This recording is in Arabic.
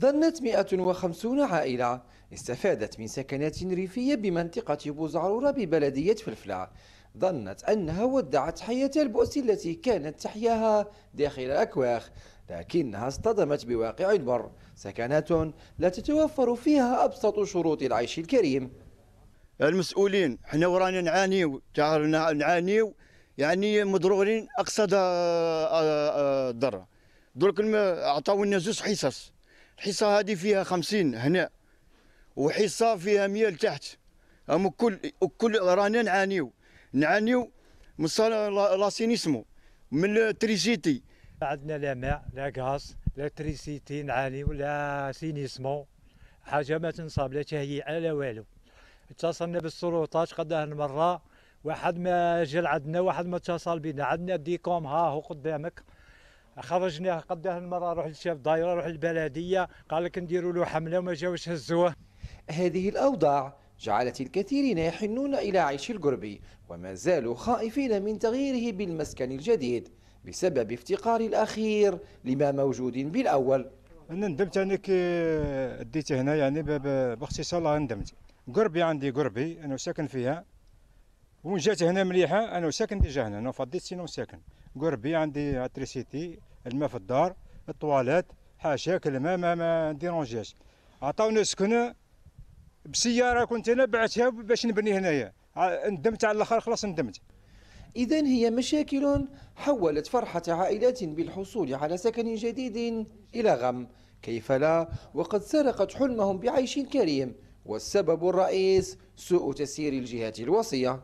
ظنت 150 عائلة استفادت من سكنات ريفية بمنطقة بوزعرورة ببلدية فلفلة ظنت أنها ودعت حياة البؤس التي كانت تحياها داخل الأكواخ لكنها اصطدمت بواقع البر سكنات لا تتوفر فيها أبسط شروط العيش الكريم المسؤولين حنا ورانا نعانيو نعانيو يعني مضرورين أقصى آه، آه، آه، الضره درك عطاونا زوج حصص حصه هذه فيها خمسين هنا وحصه فيها مية لتحت هم كل كل رانا نعانيو نعانيو من لاسينيسمو من التريسيتي عندنا لا ماء لا غاز لا تريسيتي نعانيو لا سينيسمو حاجه ما تنصاب لا تهيئه لا والو اتصلنا بالسلطات قدها المره واحد ما جل عندنا واحد ما اتصل بنا عندنا ديكوم ها هو قدامك خرجناه قداه المره روح للشاف دايره روح للبلديه قال لك نديروا له حمله وما جاوش هزوه هذه الاوضاع جعلت الكثيرين يحنون الى عيش القربي وما زالوا خائفين من تغييره بالمسكن الجديد بسبب افتقار الاخير لما موجود بالاول انا ندمت انا آه، كي اديت هنا يعني باختصار ندمت قربي عندي قربي انا ساكن فيها وين جات هنا مليحه انا ساكن ديجا هنا انا فضيت سينو ساكن قربي عندي اتريسيتي الماء في الدار الطواليت حاشاك الماء ما ما ديرونجاش عطاونا سكنه بسياره كنت انا بعتها باش نبني هنايا ندمت على الاخر خلاص ندمت إذا هي مشاكل حولت فرحة عائلات بالحصول على سكن جديد إلى غم كيف لا وقد سرقت حلمهم بعيش كريم والسبب الرئيس سوء تسيير الجهات الوصية